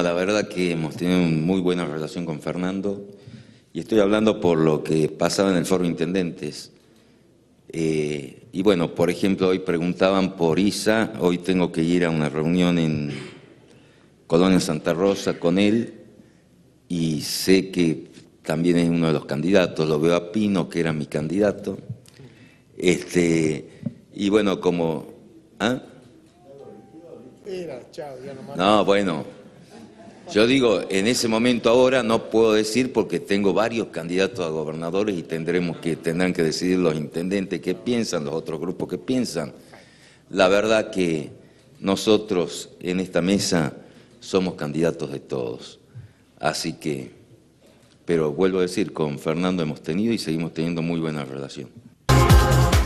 La verdad que hemos tenido muy buena relación con Fernando y estoy hablando por lo que pasaba en el foro intendentes. Eh, y bueno, por ejemplo, hoy preguntaban por Isa, hoy tengo que ir a una reunión en Colonia Santa Rosa con él y sé que también es uno de los candidatos, lo veo a Pino, que era mi candidato. Este, y bueno, como... ¿ah? No, bueno, yo digo, en ese momento ahora no puedo decir porque tengo varios candidatos a gobernadores y tendremos que tendrán que decidir los intendentes qué piensan, los otros grupos qué piensan. La verdad que nosotros en esta mesa somos candidatos de todos. Así que, pero vuelvo a decir, con Fernando hemos tenido y seguimos teniendo muy buena relación.